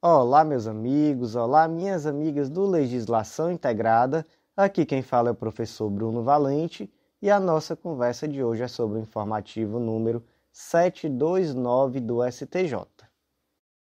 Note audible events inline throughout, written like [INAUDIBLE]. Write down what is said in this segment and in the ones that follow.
Olá, meus amigos, olá, minhas amigas do Legislação Integrada. Aqui quem fala é o professor Bruno Valente e a nossa conversa de hoje é sobre o informativo número 729 do STJ.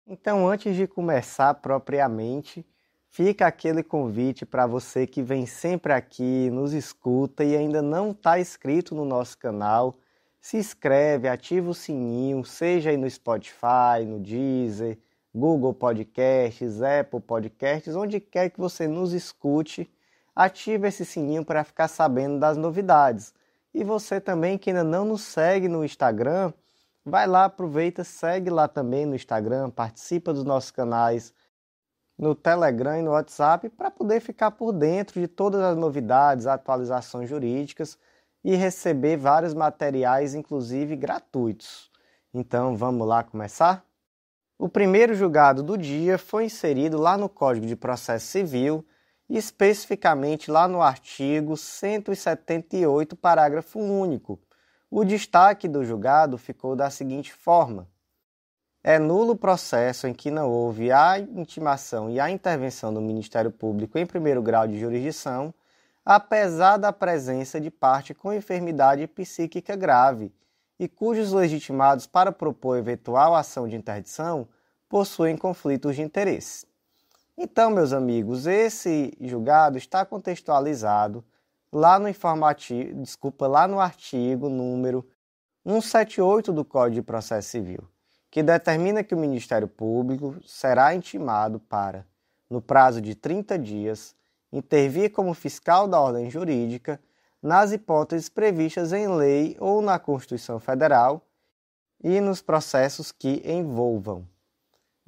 Então, antes de começar propriamente, fica aquele convite para você que vem sempre aqui, nos escuta e ainda não está inscrito no nosso canal. Se inscreve, ativa o sininho, seja aí no Spotify, no Deezer Google Podcasts, Apple Podcasts, onde quer que você nos escute, ative esse sininho para ficar sabendo das novidades. E você também que ainda não nos segue no Instagram, vai lá, aproveita, segue lá também no Instagram, participa dos nossos canais no Telegram e no WhatsApp para poder ficar por dentro de todas as novidades, atualizações jurídicas e receber vários materiais, inclusive gratuitos. Então, vamos lá começar? O primeiro julgado do dia foi inserido lá no Código de Processo Civil, especificamente lá no artigo 178, parágrafo único. O destaque do julgado ficou da seguinte forma: é nulo o processo em que não houve a intimação e a intervenção do Ministério Público em primeiro grau de jurisdição, apesar da presença de parte com enfermidade psíquica grave e cujos legitimados para propor eventual ação de interdição possuem conflitos de interesse. Então, meus amigos, esse julgado está contextualizado lá no informativo, desculpa, lá no artigo número 178 do Código de Processo Civil, que determina que o Ministério Público será intimado para, no prazo de 30 dias, intervir como fiscal da ordem jurídica nas hipóteses previstas em lei ou na Constituição Federal e nos processos que envolvam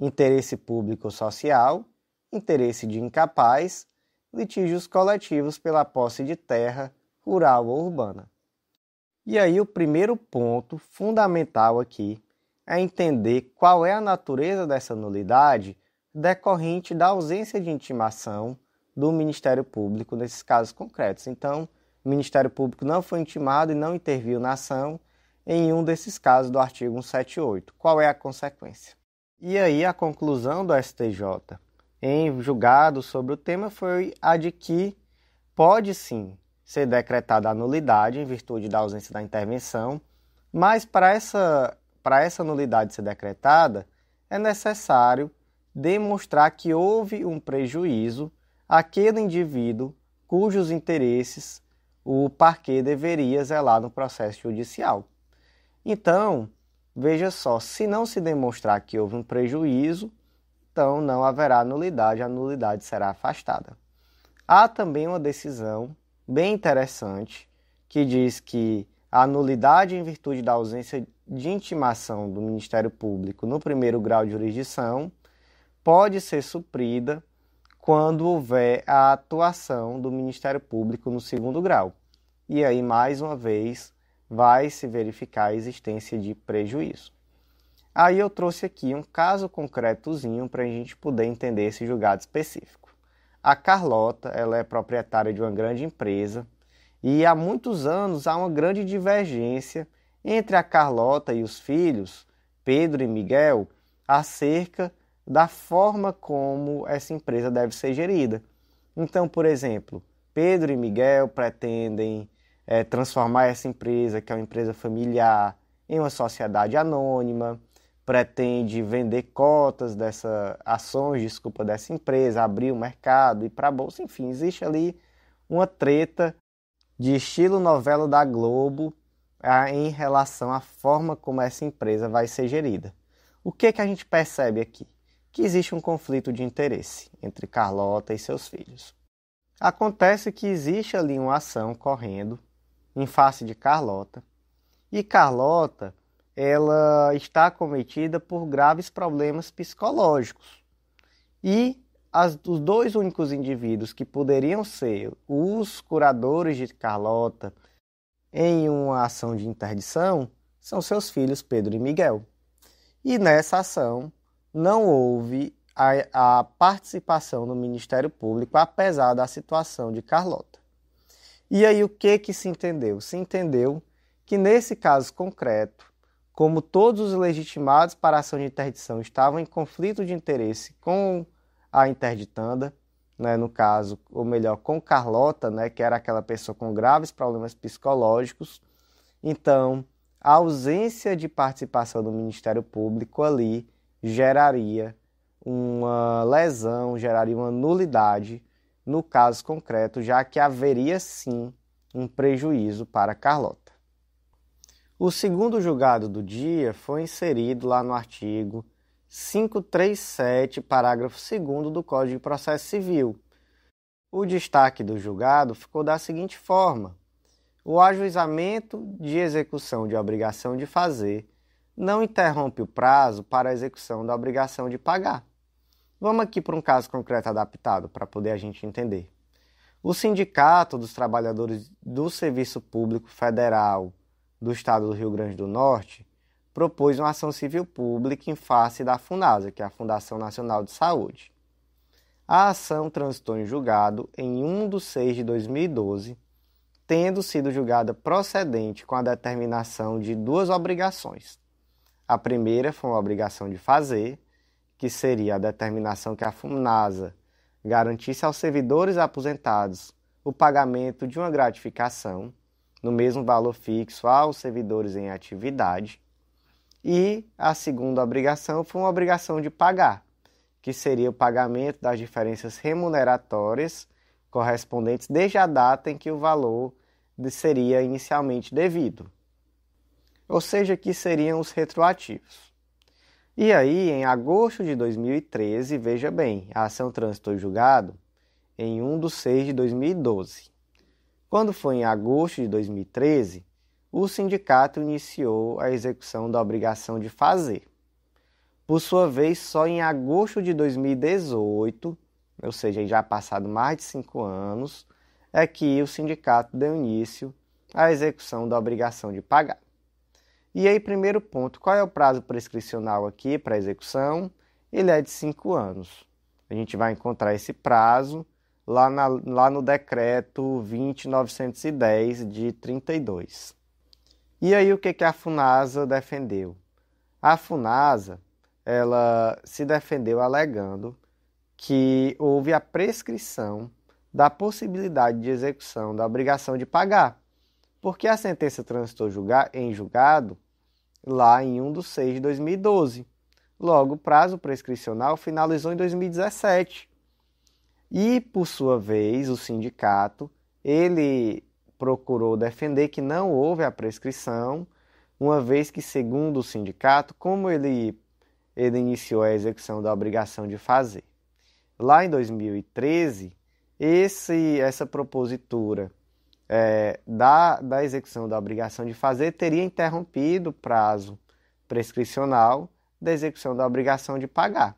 interesse público social, interesse de incapaz, litígios coletivos pela posse de terra, rural ou urbana. E aí, o primeiro ponto fundamental aqui é entender qual é a natureza dessa nulidade decorrente da ausência de intimação do Ministério Público nesses casos concretos. Então, o Ministério Público não foi intimado e não interviu na ação em um desses casos do artigo 178. Qual é a consequência? E aí a conclusão do STJ em julgado sobre o tema foi a de que pode sim ser decretada a nulidade em virtude da ausência da intervenção, mas para essa, para essa nulidade ser decretada, é necessário demonstrar que houve um prejuízo àquele indivíduo cujos interesses o parque deveria zelar no processo judicial. Então, Veja só, se não se demonstrar que houve um prejuízo, então não haverá nulidade, a nulidade será afastada. Há também uma decisão bem interessante que diz que a nulidade em virtude da ausência de intimação do Ministério Público no primeiro grau de jurisdição pode ser suprida quando houver a atuação do Ministério Público no segundo grau. E aí, mais uma vez, vai se verificar a existência de prejuízo. Aí eu trouxe aqui um caso concretozinho para a gente poder entender esse julgado específico. A Carlota, ela é proprietária de uma grande empresa e há muitos anos há uma grande divergência entre a Carlota e os filhos, Pedro e Miguel, acerca da forma como essa empresa deve ser gerida. Então, por exemplo, Pedro e Miguel pretendem é, transformar essa empresa, que é uma empresa familiar, em uma sociedade anônima, pretende vender cotas dessa ações, desculpa, dessa empresa, abrir o mercado e para a bolsa, enfim, existe ali uma treta de estilo novela da Globo em relação à forma como essa empresa vai ser gerida. O que que a gente percebe aqui? Que existe um conflito de interesse entre Carlota e seus filhos. Acontece que existe ali uma ação correndo em face de Carlota. E Carlota, ela está acometida por graves problemas psicológicos. E as, os dois únicos indivíduos que poderiam ser os curadores de Carlota em uma ação de interdição são seus filhos Pedro e Miguel. E nessa ação não houve a, a participação do Ministério Público, apesar da situação de Carlota. E aí o que que se entendeu? Se entendeu que nesse caso concreto, como todos os legitimados para a ação de interdição estavam em conflito de interesse com a interditanda, né, no caso, ou melhor, com Carlota, né, que era aquela pessoa com graves problemas psicológicos, então a ausência de participação do Ministério Público ali geraria uma lesão, geraria uma nulidade no caso concreto, já que haveria sim um prejuízo para Carlota. O segundo julgado do dia foi inserido lá no artigo 537, parágrafo 2 do Código de Processo Civil. O destaque do julgado ficou da seguinte forma: o ajuizamento de execução de obrigação de fazer não interrompe o prazo para a execução da obrigação de pagar. Vamos aqui para um caso concreto adaptado para poder a gente entender. O Sindicato dos Trabalhadores do Serviço Público Federal do Estado do Rio Grande do Norte propôs uma ação civil pública em face da FUNASA, que é a Fundação Nacional de Saúde. A ação transitou em julgado em 1 de 6 de 2012, tendo sido julgada procedente com a determinação de duas obrigações. A primeira foi uma obrigação de fazer, que seria a determinação que a FUNASA garantisse aos servidores aposentados o pagamento de uma gratificação no mesmo valor fixo aos servidores em atividade. E a segunda obrigação foi uma obrigação de pagar, que seria o pagamento das diferenças remuneratórias correspondentes desde a data em que o valor seria inicialmente devido, ou seja, que seriam os retroativos. E aí, em agosto de 2013, veja bem, a ação trânsito julgado em 1 de 6 de 2012. Quando foi em agosto de 2013, o sindicato iniciou a execução da obrigação de fazer. Por sua vez, só em agosto de 2018, ou seja, já passado mais de cinco anos, é que o sindicato deu início à execução da obrigação de pagar. E aí, primeiro ponto, qual é o prazo prescricional aqui para execução? Ele é de cinco anos. A gente vai encontrar esse prazo lá, na, lá no decreto 20910 de 32. E aí, o que, que a FUNASA defendeu? A FUNASA ela se defendeu alegando que houve a prescrição da possibilidade de execução da obrigação de pagar porque a sentença transitou em julgado lá em 1 de 6 de 2012. Logo, o prazo prescricional finalizou em 2017. E, por sua vez, o sindicato, ele procurou defender que não houve a prescrição, uma vez que, segundo o sindicato, como ele, ele iniciou a execução da obrigação de fazer. Lá em 2013, esse, essa propositura é, da, da execução da obrigação de fazer teria interrompido o prazo prescricional da execução da obrigação de pagar.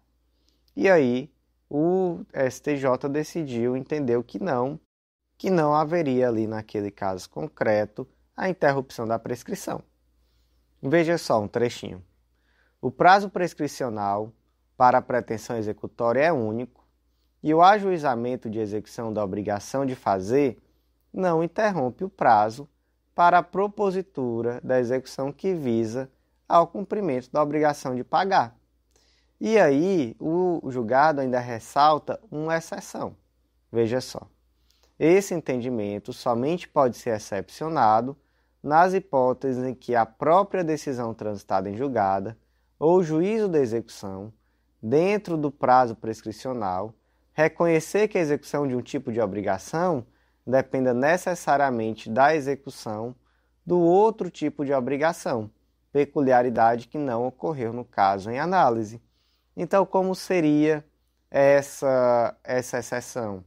E aí o STJ decidiu, entendeu que não, que não haveria ali naquele caso concreto a interrupção da prescrição. Veja só um trechinho. O prazo prescricional para a pretensão executória é único e o ajuizamento de execução da obrigação de fazer não interrompe o prazo para a propositura da execução que visa ao cumprimento da obrigação de pagar. E aí, o julgado ainda ressalta uma exceção. Veja só. Esse entendimento somente pode ser excepcionado nas hipóteses em que a própria decisão transitada em julgada ou juízo da execução, dentro do prazo prescricional, reconhecer que a execução de um tipo de obrigação dependa necessariamente da execução do outro tipo de obrigação, peculiaridade que não ocorreu no caso em análise. Então, como seria essa, essa exceção?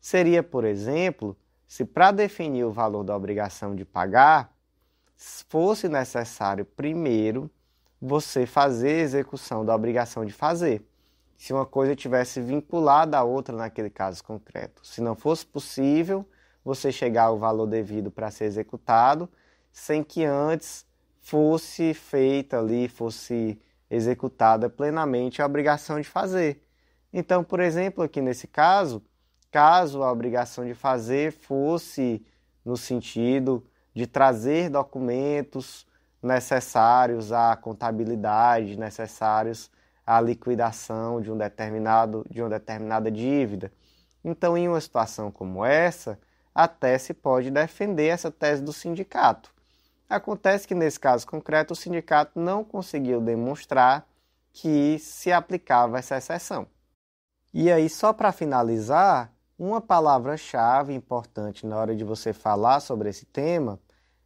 Seria, por exemplo, se para definir o valor da obrigação de pagar, fosse necessário primeiro você fazer a execução da obrigação de fazer se uma coisa tivesse vinculada à outra naquele caso concreto. Se não fosse possível você chegar ao valor devido para ser executado, sem que antes fosse feita ali, fosse executada plenamente a obrigação de fazer. Então, por exemplo, aqui nesse caso, caso a obrigação de fazer fosse no sentido de trazer documentos necessários à contabilidade, necessários a liquidação de um determinado de uma determinada dívida. Então, em uma situação como essa, até se pode defender essa tese do sindicato. Acontece que nesse caso concreto o sindicato não conseguiu demonstrar que se aplicava essa exceção. E aí, só para finalizar, uma palavra-chave importante na hora de você falar sobre esse tema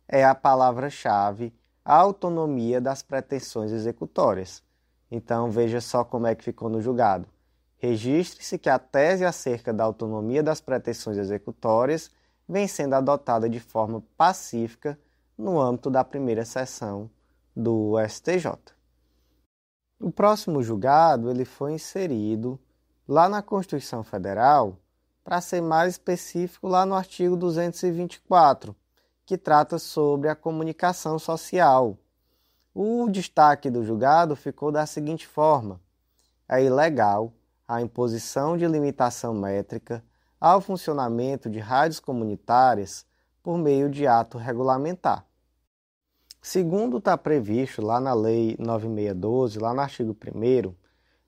é a palavra-chave autonomia das pretensões executórias. Então veja só como é que ficou no julgado. Registre-se que a tese acerca da autonomia das pretensões executórias vem sendo adotada de forma pacífica no âmbito da primeira sessão do STJ. O próximo julgado ele foi inserido lá na Constituição Federal, para ser mais específico, lá no artigo 224, que trata sobre a comunicação social o destaque do julgado ficou da seguinte forma: é ilegal a imposição de limitação métrica ao funcionamento de rádios comunitárias por meio de ato regulamentar. Segundo está previsto lá na Lei 9612, lá no artigo 1,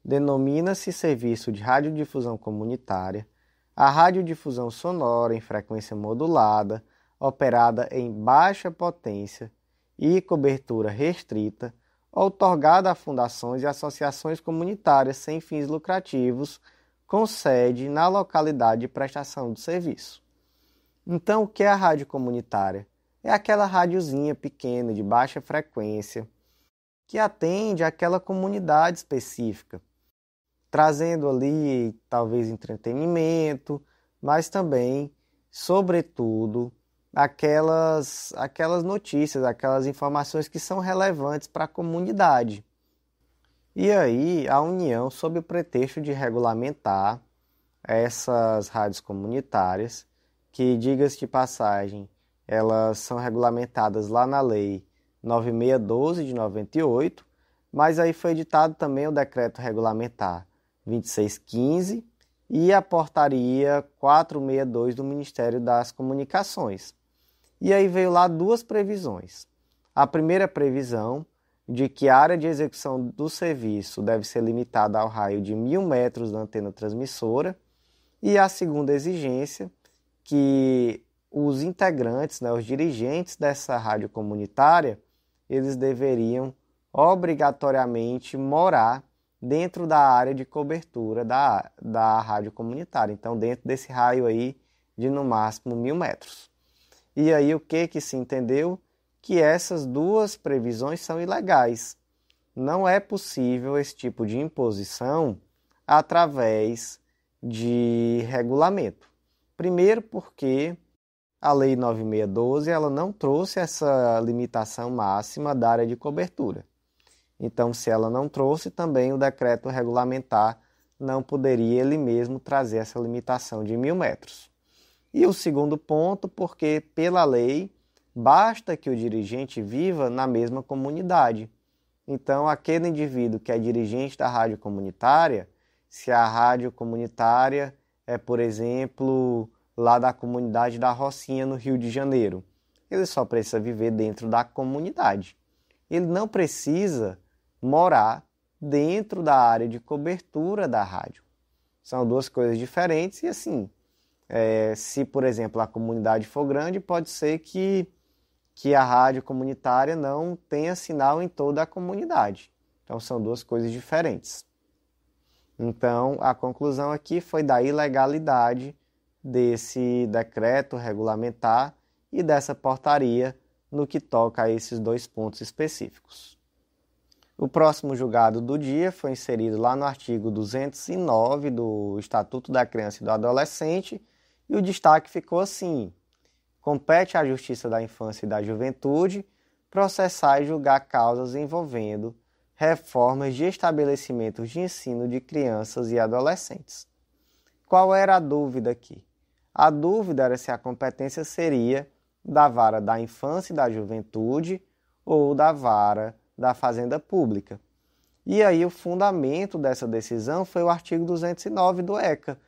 denomina-se serviço de radiodifusão comunitária a radiodifusão sonora em frequência modulada, operada em baixa potência e cobertura restrita, otorgada a fundações e associações comunitárias sem fins lucrativos, com sede na localidade de prestação do serviço. Então, o que é a rádio comunitária? É aquela radiozinha pequena, de baixa frequência, que atende aquela comunidade específica, trazendo ali talvez entretenimento, mas também, sobretudo, aquelas, aquelas notícias, aquelas informações que são relevantes para a comunidade. E aí, a União, sob o pretexto de regulamentar essas rádios comunitárias, que, diga-se de passagem, elas são regulamentadas lá na Lei 9612 de 98, mas aí foi editado também o Decreto Regulamentar 2615 e a Portaria 462 do Ministério das Comunicações. E aí veio lá duas previsões. A primeira previsão de que a área de execução do serviço deve ser limitada ao raio de mil metros da antena transmissora. E a segunda exigência, que os integrantes, né, os dirigentes dessa rádio comunitária, eles deveriam obrigatoriamente morar dentro da área de cobertura da, da rádio comunitária. Então, dentro desse raio aí de no máximo mil metros. E aí o que que se entendeu? Que essas duas previsões são ilegais. Não é possível esse tipo de imposição através de regulamento. Primeiro porque a lei 9612 ela não trouxe essa limitação máxima da área de cobertura. Então, se ela não trouxe, também o decreto regulamentar não poderia ele mesmo trazer essa limitação de mil metros. E o segundo ponto, porque pela lei basta que o dirigente viva na mesma comunidade. Então, aquele indivíduo que é dirigente da rádio comunitária, se a rádio comunitária é, por exemplo, lá da comunidade da Rocinha, no Rio de Janeiro, ele só precisa viver dentro da comunidade. Ele não precisa morar dentro da área de cobertura da rádio. São duas coisas diferentes e assim, é, se, por exemplo, a comunidade for grande, pode ser que, que a rádio comunitária não tenha sinal em toda a comunidade. Então, são duas coisas diferentes. Então, a conclusão aqui foi da ilegalidade desse decreto regulamentar e dessa portaria no que toca a esses dois pontos específicos. O próximo julgado do dia foi inserido lá no artigo 209 do Estatuto da Criança e do Adolescente, e o destaque ficou assim: compete à Justiça da Infância e da Juventude processar e julgar causas envolvendo reformas de estabelecimentos de ensino de crianças e adolescentes. Qual era a dúvida aqui? A dúvida era se a competência seria da vara da infância e da juventude ou da vara da fazenda pública. E aí o fundamento dessa decisão foi o artigo 209 do ECA,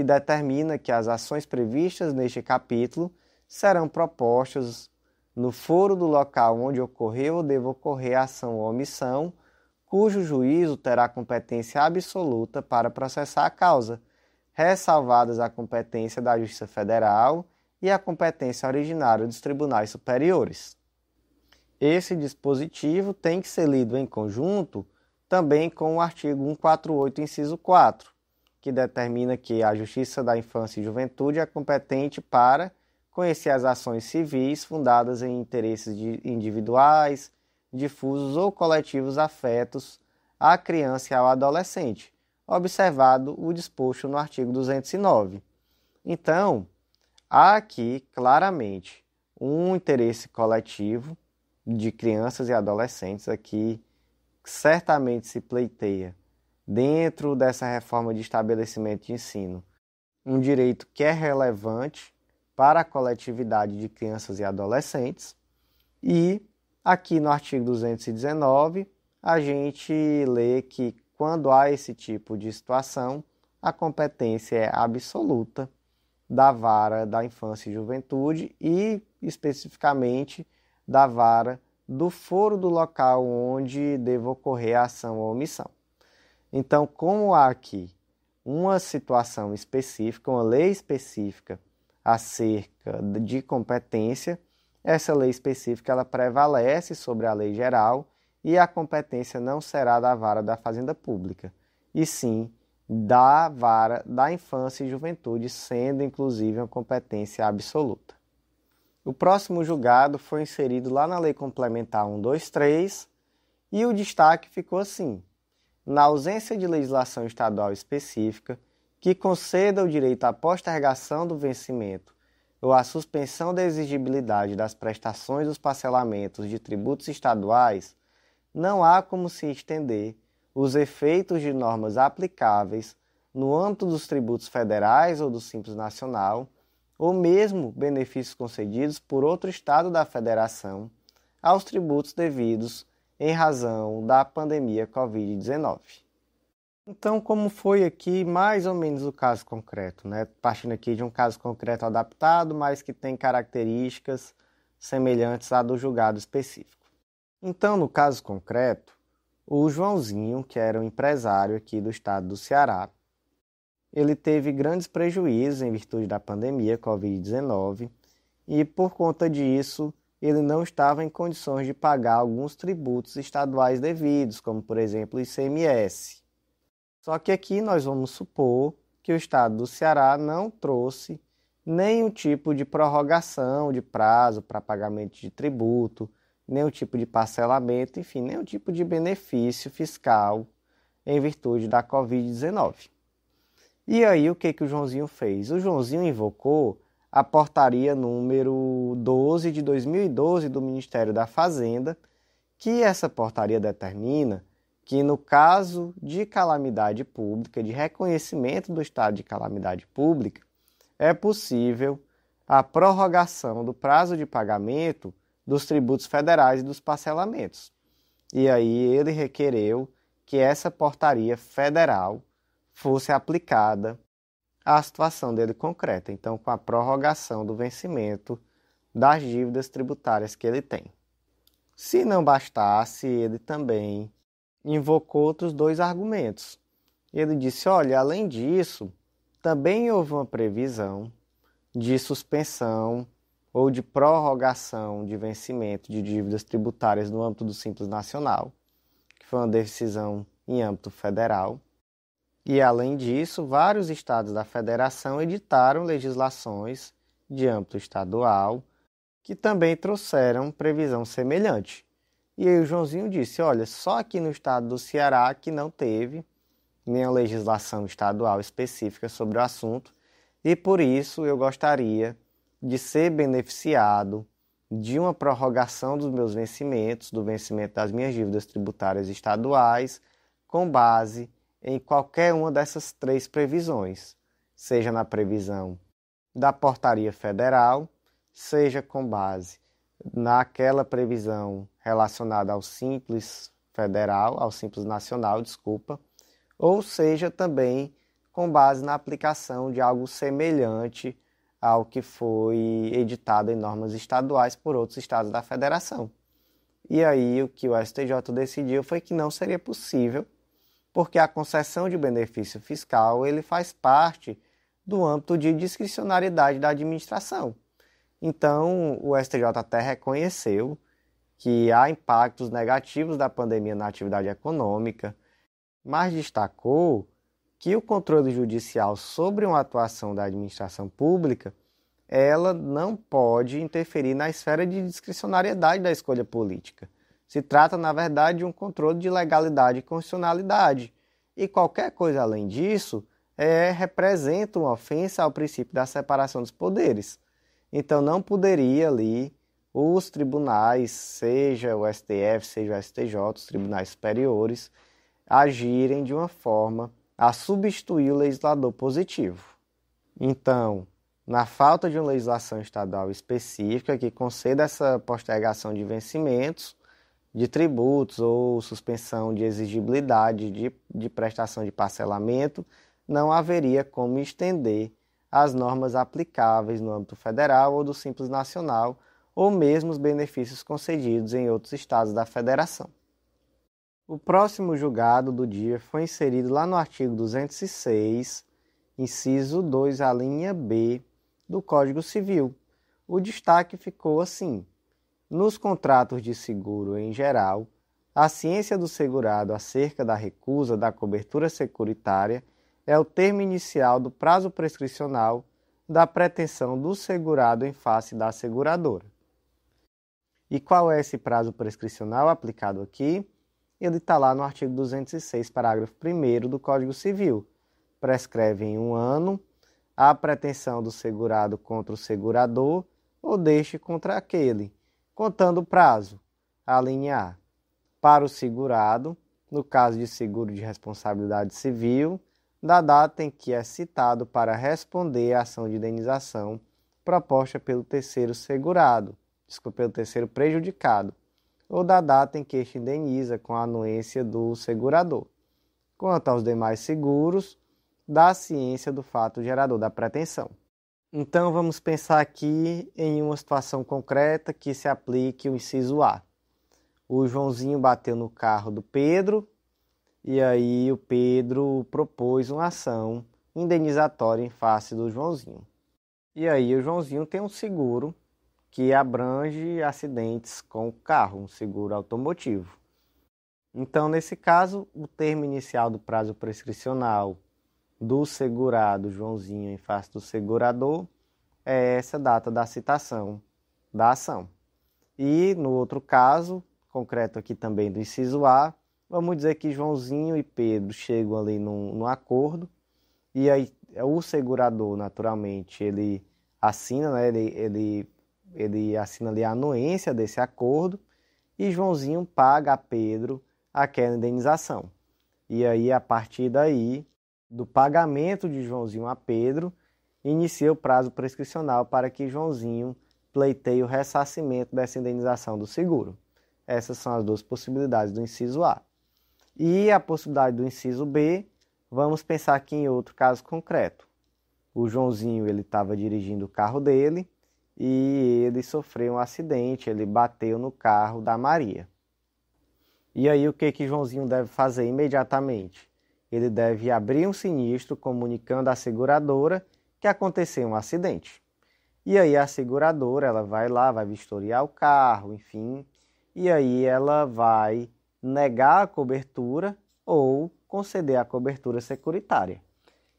que determina que as ações previstas neste capítulo serão propostas no foro do local onde ocorreu ou deva ocorrer a ação ou omissão, cujo juízo terá competência absoluta para processar a causa, ressalvadas a competência da Justiça Federal e a competência originária dos tribunais superiores. Esse dispositivo tem que ser lido em conjunto também com o artigo 148, inciso 4, que determina que a Justiça da Infância e Juventude é competente para conhecer as ações civis fundadas em interesses individuais, difusos ou coletivos afetos à criança e ao adolescente, observado o disposto no artigo 209. Então, há aqui claramente um interesse coletivo de crianças e adolescentes aqui certamente se pleiteia dentro dessa reforma de estabelecimento de ensino. Um direito que é relevante para a coletividade de crianças e adolescentes. E aqui no artigo 219, a gente lê que quando há esse tipo de situação, a competência é absoluta da vara da infância e juventude e especificamente da vara do foro do local onde deva ocorrer a ação ou omissão. Então, como há aqui uma situação específica, uma lei específica acerca de competência, essa lei específica ela prevalece sobre a lei geral e a competência não será da vara da Fazenda Pública, e sim da vara da infância e juventude, sendo inclusive uma competência absoluta. O próximo julgado foi inserido lá na Lei Complementar 123 e o destaque ficou assim: na ausência de legislação estadual específica que conceda o direito à postergação do vencimento ou à suspensão da exigibilidade das prestações dos parcelamentos de tributos estaduais, não há como se estender os efeitos de normas aplicáveis no âmbito dos tributos federais ou do Simples Nacional, ou mesmo benefícios concedidos por outro Estado da Federação aos tributos devidos em razão da pandemia Covid-19. Então, como foi aqui mais ou menos o caso concreto, né? Partindo aqui de um caso concreto adaptado, mas que tem características semelhantes à do julgado específico. Então, no caso concreto, o Joãozinho, que era um empresário aqui do estado do Ceará, ele teve grandes prejuízos em virtude da pandemia Covid-19 e, por conta disso, ele não estava em condições de pagar alguns tributos estaduais devidos, como por exemplo o ICMS. Só que aqui nós vamos supor que o estado do Ceará não trouxe nenhum tipo de prorrogação de prazo para pagamento de tributo, nenhum tipo de parcelamento, enfim, nenhum tipo de benefício fiscal em virtude da Covid-19. E aí o que, que o Joãozinho fez? O Joãozinho invocou a portaria número 12 de 2012 do Ministério da Fazenda, que essa portaria determina que, no caso de calamidade pública, de reconhecimento do estado de calamidade pública, é possível a prorrogação do prazo de pagamento dos tributos federais e dos parcelamentos. E aí ele requereu que essa portaria federal fosse aplicada a situação dele concreta, então com a prorrogação do vencimento das dívidas tributárias que ele tem. Se não bastasse, ele também invocou outros dois argumentos. Ele disse: olha, além disso, também houve uma previsão de suspensão ou de prorrogação de vencimento de dívidas tributárias no âmbito do Simples Nacional, que foi uma decisão em âmbito federal. E, além disso, vários estados da federação editaram legislações de âmbito estadual que também trouxeram previsão semelhante. E aí o Joãozinho disse: olha, só aqui no estado do Ceará que não teve nenhuma legislação estadual específica sobre o assunto, e por isso eu gostaria de ser beneficiado de uma prorrogação dos meus vencimentos, do vencimento das minhas dívidas tributárias estaduais, com base em qualquer uma dessas três previsões, seja na previsão da portaria federal, seja com base naquela previsão relacionada ao simples federal, ao simples nacional, desculpa, ou seja também com base na aplicação de algo semelhante ao que foi editado em normas estaduais por outros estados da federação. E aí o que o STJ decidiu foi que não seria possível porque a concessão de benefício fiscal ele faz parte do âmbito de discricionariedade da administração. Então, o STJ até reconheceu que há impactos negativos da pandemia na atividade econômica, mas destacou que o controle judicial sobre uma atuação da administração pública, ela não pode interferir na esfera de discricionariedade da escolha política. Se trata, na verdade, de um controle de legalidade e constitucionalidade, e qualquer coisa além disso é, representa uma ofensa ao princípio da separação dos poderes. Então, não poderia ali os tribunais, seja o STF, seja o STJ, os tribunais superiores, agirem de uma forma a substituir o legislador positivo. Então, na falta de uma legislação estadual específica que conceda essa postergação de vencimentos, de tributos ou suspensão de exigibilidade de, de prestação de parcelamento, não haveria como estender as normas aplicáveis no âmbito federal ou do Simples Nacional, ou mesmo os benefícios concedidos em outros estados da federação. O próximo julgado do dia foi inserido lá no artigo 206, inciso 2, a linha B do Código Civil. O destaque ficou assim: nos contratos de seguro em geral, a ciência do segurado acerca da recusa da cobertura securitária é o termo inicial do prazo prescricional da pretensão do segurado em face da seguradora. E qual é esse prazo prescricional aplicado aqui? Ele está lá no artigo 206, parágrafo 1 do Código Civil. Prescreve em um ano a pretensão do segurado contra o segurador ou deixe contra aquele contando o prazo. A linha A. Para o segurado, no caso de seguro de responsabilidade civil, da data em que é citado para responder à ação de indenização proposta pelo terceiro segurado, pelo terceiro prejudicado, ou da data em que este indeniza com a anuência do segurador. Quanto aos demais seguros, da ciência do fato gerador da pretensão. Então vamos pensar aqui em uma situação concreta que se aplique o inciso A. O Joãozinho bateu no carro do Pedro e aí o Pedro propôs uma ação indenizatória em face do Joãozinho. E aí o Joãozinho tem um seguro que abrange acidentes com o carro, um seguro automotivo. Então, nesse caso, o termo inicial do prazo prescricional do segurado Joãozinho em face do segurador é essa data da citação da ação. E no outro caso, concreto aqui também do inciso A, vamos dizer que Joãozinho e Pedro chegam ali num, num acordo e aí é, o segurador, naturalmente, ele assina, né, ele, ele, ele assina ali a anuência desse acordo e Joãozinho paga a Pedro aquela indenização. E aí, a partir daí, do pagamento de Joãozinho a Pedro, inicia o prazo prescricional para que Joãozinho pleiteie o ressarcimento dessa indenização do seguro. Essas são as duas possibilidades do inciso A. E a possibilidade do inciso B, vamos pensar aqui em outro caso concreto. O Joãozinho ele estava dirigindo o carro dele e ele sofreu um acidente, ele bateu no carro da Maria. E aí o que que Joãozinho deve fazer imediatamente? ele deve abrir um sinistro comunicando à seguradora que aconteceu um acidente. E aí a seguradora, ela vai lá, vai vistoriar o carro, enfim, e aí ela vai negar a cobertura ou conceder a cobertura securitária.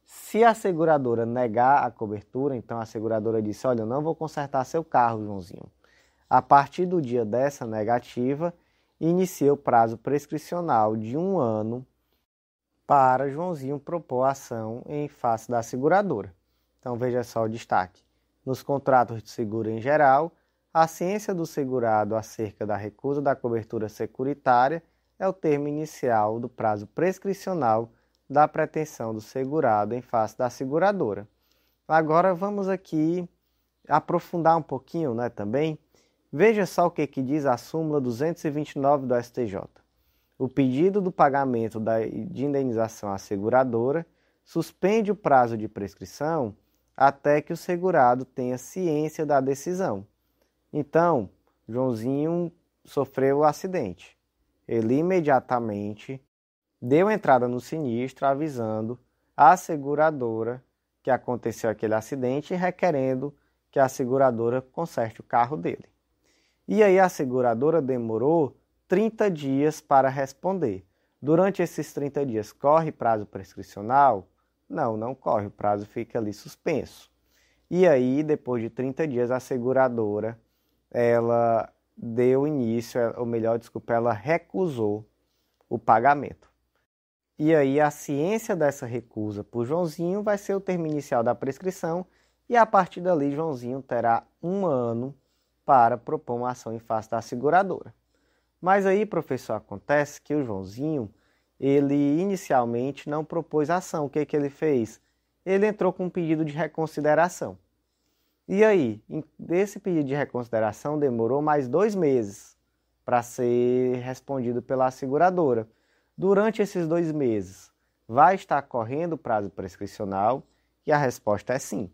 Se a seguradora negar a cobertura, então a seguradora disse: "Olha, eu não vou consertar seu carro, Joãozinho". A partir do dia dessa negativa, inicia o prazo prescricional de um ano para Joãozinho propor ação em face da seguradora. Então veja só o destaque. Nos contratos de seguro em geral, a ciência do segurado acerca da recusa da cobertura securitária é o termo inicial do prazo prescricional da pretensão do segurado em face da seguradora. Agora vamos aqui aprofundar um pouquinho, né, também. Veja só o que, que diz a súmula 229 do STJ o pedido do pagamento da, de indenização à seguradora suspende o prazo de prescrição até que o segurado tenha ciência da decisão. Então, Joãozinho sofreu o acidente. Ele imediatamente deu entrada no sinistro avisando a seguradora que aconteceu aquele acidente e requerendo que a seguradora conserte o carro dele. E aí a seguradora demorou 30 dias para responder. Durante esses 30 dias, corre prazo prescricional? Não, não corre, o prazo fica ali suspenso. E aí, depois de 30 dias, a seguradora, ela deu início, é, ou melhor, desculpa, ela recusou o pagamento. E aí a ciência dessa recusa por Joãozinho vai ser o termo inicial da prescrição e a partir dali Joãozinho terá um ano para propor uma ação em face da seguradora. Mas aí, professor, acontece que o Joãozinho, ele inicialmente não propôs ação. O que, é que ele fez? Ele entrou com um pedido de reconsideração. E aí, esse pedido de reconsideração demorou mais dois meses para ser respondido pela seguradora. Durante esses dois meses, vai estar correndo o prazo prescricional? E a resposta é sim.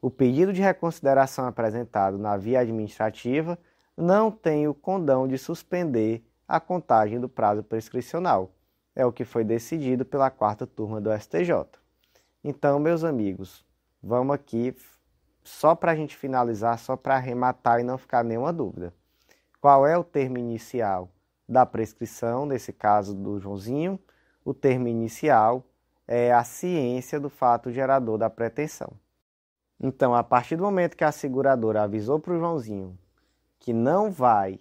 O pedido de reconsideração apresentado na via administrativa não tem o condão de suspender a contagem do prazo prescricional. É o que foi decidido pela quarta turma do STJ. Então, meus amigos, vamos aqui só para a gente finalizar, só para arrematar e não ficar nenhuma dúvida. Qual é o termo inicial da prescrição, nesse caso do Joãozinho? O termo inicial é a ciência do fato gerador da pretensão. Então, a partir do momento que a seguradora avisou para o Joãozinho que não vai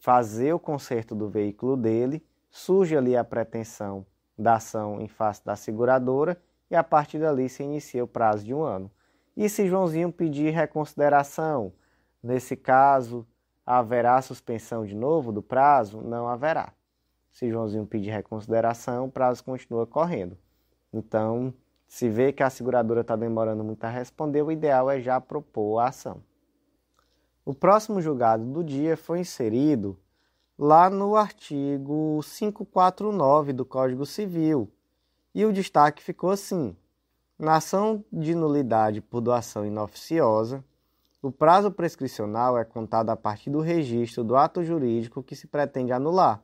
fazer o conserto do veículo dele, surge ali a pretensão da ação em face da seguradora e a partir dali se inicia o prazo de um ano. E se Joãozinho pedir reconsideração, nesse caso haverá suspensão de novo do prazo? Não haverá. Se Joãozinho pedir reconsideração, o prazo continua correndo. Então, se vê que a seguradora está demorando muito a responder, o ideal é já propor a ação. O próximo julgado do dia foi inserido lá no artigo 549 do Código Civil, e o destaque ficou assim: na ação de nulidade por doação inoficiosa, o prazo prescricional é contado a partir do registro do ato jurídico que se pretende anular,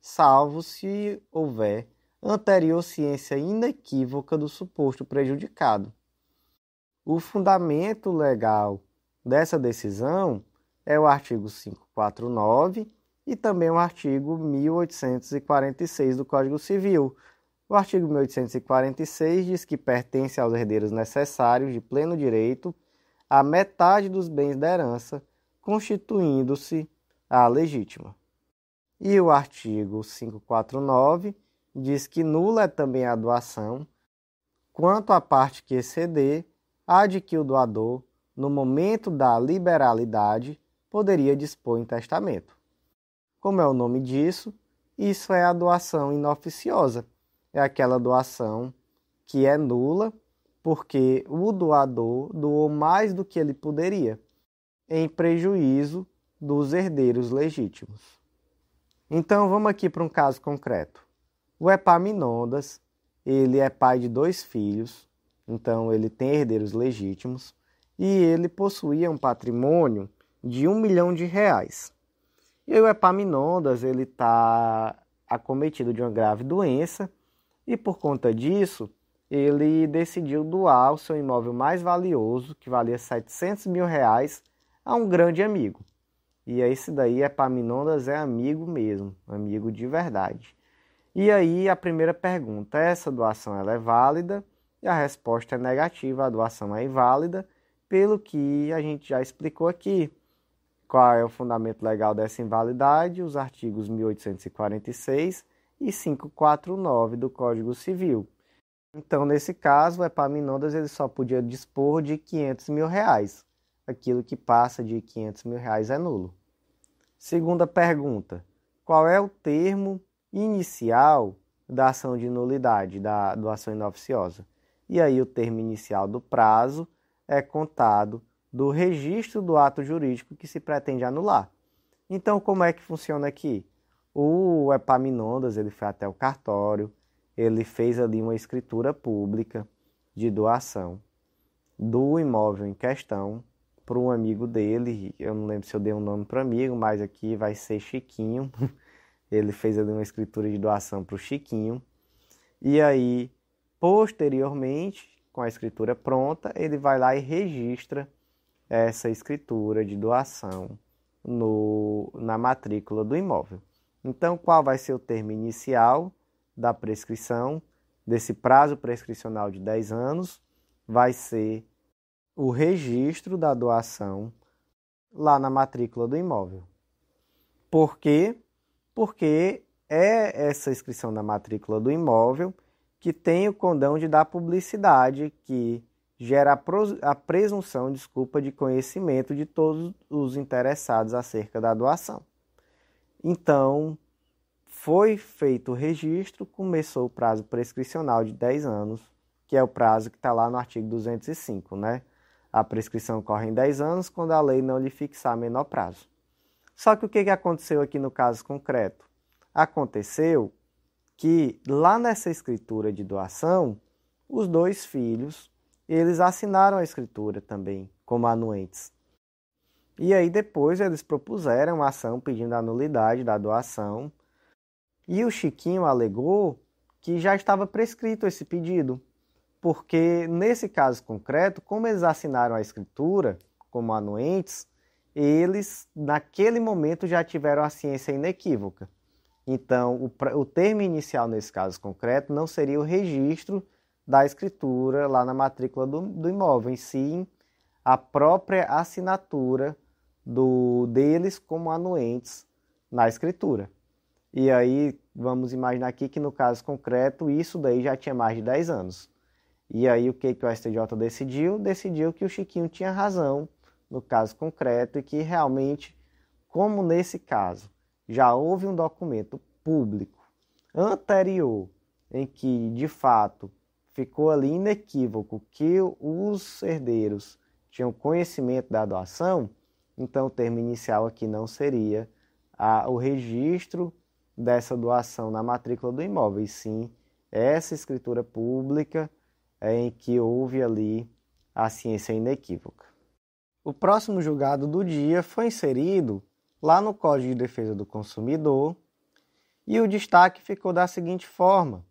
salvo se houver anterior ciência inequívoca do suposto prejudicado. O fundamento legal dessa decisão é o artigo 549 e também o artigo 1846 do Código Civil. O artigo 1846 diz que pertence aos herdeiros necessários de pleno direito a metade dos bens da herança, constituindo-se a legítima. E o artigo 549 diz que nula é também a doação, quanto à parte que exceder, a de que o doador no momento da liberalidade, poderia dispor em testamento. Como é o nome disso, isso é a doação inoficiosa. É aquela doação que é nula porque o doador doou mais do que ele poderia, em prejuízo dos herdeiros legítimos. Então vamos aqui para um caso concreto. O Epaminondas, ele é pai de dois filhos, então ele tem herdeiros legítimos e ele possuía um patrimônio de um milhão de reais. E o Epaminondas ele está acometido de uma grave doença e por conta disso ele decidiu doar o seu imóvel mais valioso, que valia 700 mil reais, a um grande amigo. E esse daí, Epaminondas, é amigo mesmo, amigo de verdade. E aí a primeira pergunta, essa doação é válida? E a resposta é negativa, a doação é inválida pelo que a gente já explicou aqui. Qual é o fundamento legal dessa invalidade? Os artigos 1846 e 549 do Código Civil. Então, nesse caso, o é Epaminondas ele só podia dispor de 500 mil reais. Aquilo que passa de 500 mil reais é nulo. Segunda pergunta: qual é o termo inicial da ação de nulidade da doação inoficiosa? E aí, o termo inicial do prazo é contado do registro do ato jurídico que se pretende anular. Então, como é que funciona aqui? O Epaminondas ele foi até o cartório, ele fez ali uma escritura pública de doação do imóvel em questão para um amigo dele. Eu não lembro se eu dei um nome para amigo, mas aqui vai ser Chiquinho. [LAUGHS] Ele fez ali uma escritura de doação para o Chiquinho. E aí, posteriormente, com a escritura pronta, ele vai lá e registra essa escritura de doação no, na matrícula do imóvel. Então, qual vai ser o termo inicial da prescrição, desse prazo prescricional de 10 anos? Vai ser o registro da doação lá na matrícula do imóvel. Por quê? Porque é essa inscrição na matrícula do imóvel que tem o condão de dar publicidade, que gera a presunção, desculpa, de conhecimento de todos os interessados acerca da doação. Então, foi feito o registro, começou o prazo prescricional de 10 anos, que é o prazo que está lá no artigo 205, né? A prescrição corre em 10 anos quando a lei não lhe fixar menor prazo. Só que o que aconteceu aqui no caso concreto? Aconteceu que lá nessa escritura de doação, os dois filhos, eles assinaram a escritura também como anuentes. E aí depois eles propuseram uma ação pedindo a nulidade da doação. E o Chiquinho alegou que já estava prescrito esse pedido, porque nesse caso concreto, como eles assinaram a escritura como anuentes, eles naquele momento já tiveram a ciência inequívoca então, o, o termo inicial nesse caso concreto não seria o registro da escritura lá na matrícula do, do imóvel, em si a própria assinatura do deles como anuentes na escritura. E aí vamos imaginar aqui que no caso concreto isso daí já tinha mais de 10 anos. E aí o que, que o STJ decidiu? Decidiu que o Chiquinho tinha razão no caso concreto e que realmente, como nesse caso, já houve um documento público anterior em que, de fato, ficou ali inequívoco que os herdeiros tinham conhecimento da doação, então o termo inicial aqui não seria a, o registro dessa doação na matrícula do imóvel, e sim essa escritura pública é, em que houve ali a ciência inequívoca. O próximo julgado do dia foi inserido lá no Código de Defesa do Consumidor, e o destaque ficou da seguinte forma: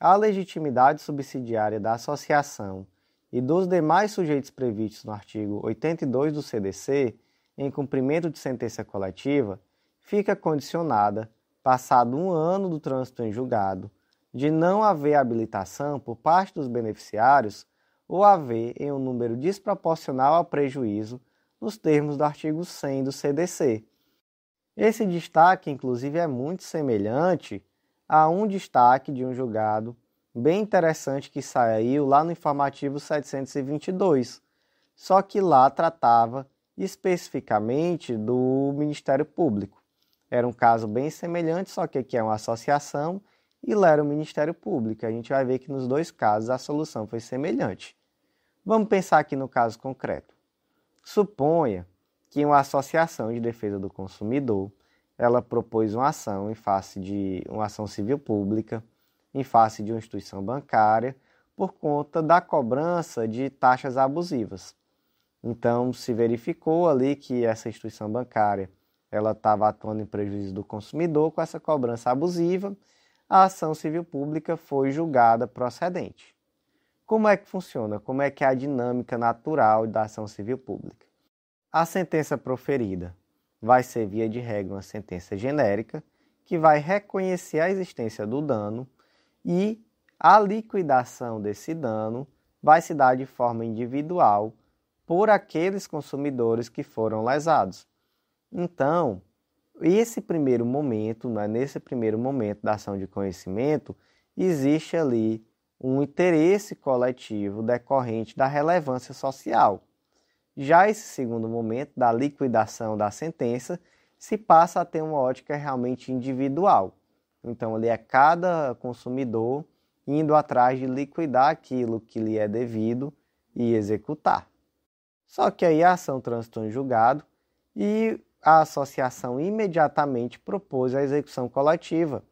a legitimidade subsidiária da associação e dos demais sujeitos previstos no artigo 82 do CDC, em cumprimento de sentença coletiva, fica condicionada, passado um ano do trânsito em julgado, de não haver habilitação por parte dos beneficiários ou haver em um número desproporcional ao prejuízo nos termos do artigo 100 do CDC. Esse destaque, inclusive, é muito semelhante a um destaque de um julgado bem interessante que saiu lá no informativo 722, só que lá tratava especificamente do Ministério Público. Era um caso bem semelhante, só que aqui é uma associação e lá era o Ministério Público. A gente vai ver que nos dois casos a solução foi semelhante. Vamos pensar aqui no caso concreto. Suponha que uma associação de defesa do consumidor, ela propôs uma ação em face de uma ação civil pública, em face de uma instituição bancária, por conta da cobrança de taxas abusivas. Então, se verificou ali que essa instituição bancária ela estava atuando em prejuízo do consumidor com essa cobrança abusiva, a ação civil pública foi julgada procedente. Como é que funciona? Como é que é a dinâmica natural da ação civil pública? A sentença proferida vai ser, via de regra, uma sentença genérica que vai reconhecer a existência do dano e a liquidação desse dano vai se dar de forma individual por aqueles consumidores que foram lesados. Então, esse primeiro momento, né, nesse primeiro momento da ação de conhecimento, existe ali um interesse coletivo decorrente da relevância social. Já esse segundo momento, da liquidação da sentença, se passa a ter uma ótica realmente individual. Então, ali é cada consumidor indo atrás de liquidar aquilo que lhe é devido e executar. Só que aí a ação transitou em julgado e a associação imediatamente propôs a execução coletiva.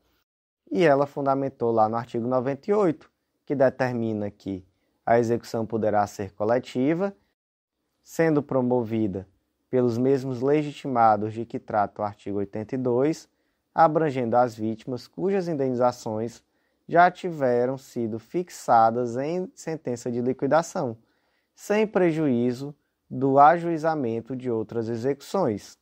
E ela fundamentou lá no artigo 98, que determina que a execução poderá ser coletiva, sendo promovida pelos mesmos legitimados de que trata o artigo 82, abrangendo as vítimas cujas indenizações já tiveram sido fixadas em sentença de liquidação, sem prejuízo do ajuizamento de outras execuções.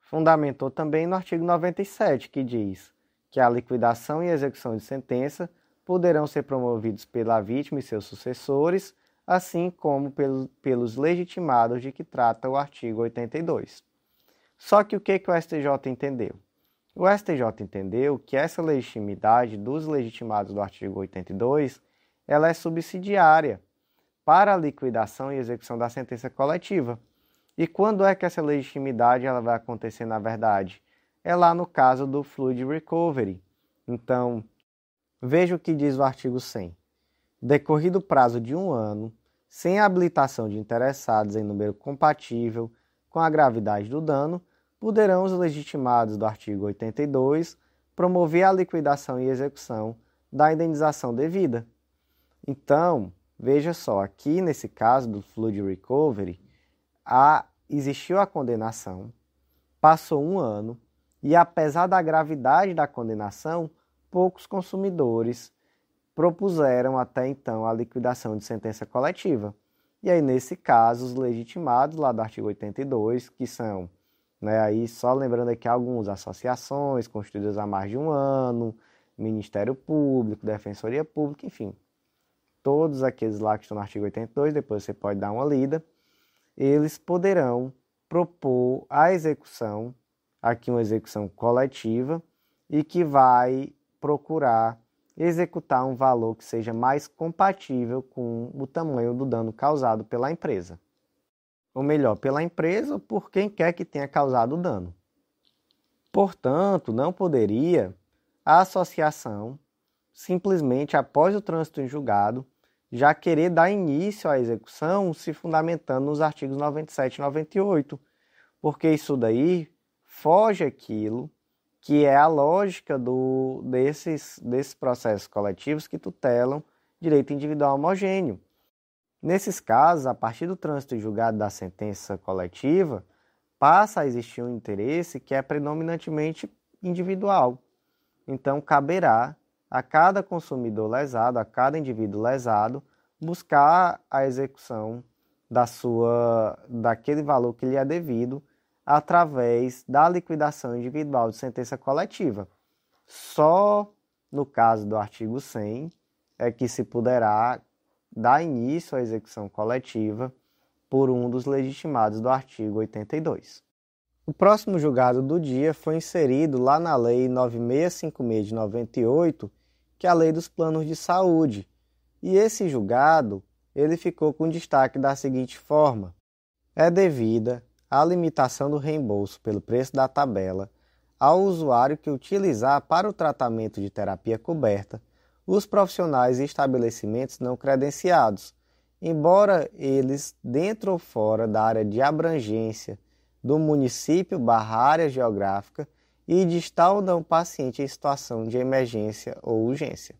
Fundamentou também no artigo 97, que diz que a liquidação e execução de sentença poderão ser promovidos pela vítima e seus sucessores, assim como pelo, pelos legitimados de que trata o artigo 82. Só que o que, que o STJ entendeu? O STJ entendeu que essa legitimidade dos legitimados do artigo 82 ela é subsidiária para a liquidação e execução da sentença coletiva. E quando é que essa legitimidade ela vai acontecer na verdade? É lá no caso do fluid recovery. Então, Veja o que diz o artigo 100. Decorrido o prazo de um ano, sem habilitação de interessados em número compatível com a gravidade do dano, poderão os legitimados do artigo 82 promover a liquidação e execução da indenização devida. Então, veja só, aqui nesse caso do Flood Recovery, a, existiu a condenação, passou um ano, e apesar da gravidade da condenação, poucos consumidores propuseram até então a liquidação de sentença coletiva. E aí, nesse caso, os legitimados lá do artigo 82, que são, né, aí só lembrando aqui alguns, associações construídas há mais de um ano, Ministério Público, Defensoria Pública, enfim, todos aqueles lá que estão no artigo 82, depois você pode dar uma lida, eles poderão propor a execução, aqui uma execução coletiva, e que vai procurar executar um valor que seja mais compatível com o tamanho do dano causado pela empresa. Ou melhor, pela empresa ou por quem quer que tenha causado o dano. Portanto, não poderia a associação simplesmente após o trânsito em julgado já querer dar início à execução se fundamentando nos artigos 97 e 98, porque isso daí foge aquilo que é a lógica do, desses, desses processos coletivos que tutelam direito individual homogêneo. Nesses casos, a partir do trânsito julgado da sentença coletiva, passa a existir um interesse que é predominantemente individual. Então, caberá a cada consumidor lesado, a cada indivíduo lesado, buscar a execução da sua daquele valor que lhe é devido através da liquidação individual de sentença coletiva. Só no caso do artigo 100 é que se poderá dar início à execução coletiva por um dos legitimados do artigo 82. O próximo julgado do dia foi inserido lá na Lei 9656 de 98, que é a Lei dos Planos de Saúde. E esse julgado, ele ficou com destaque da seguinte forma: é devida a limitação do reembolso pelo preço da tabela ao usuário que utilizar para o tratamento de terapia coberta os profissionais e estabelecimentos não credenciados, embora eles, dentro ou fora da área de abrangência do município barra área geográfica, e de o paciente em situação de emergência ou urgência.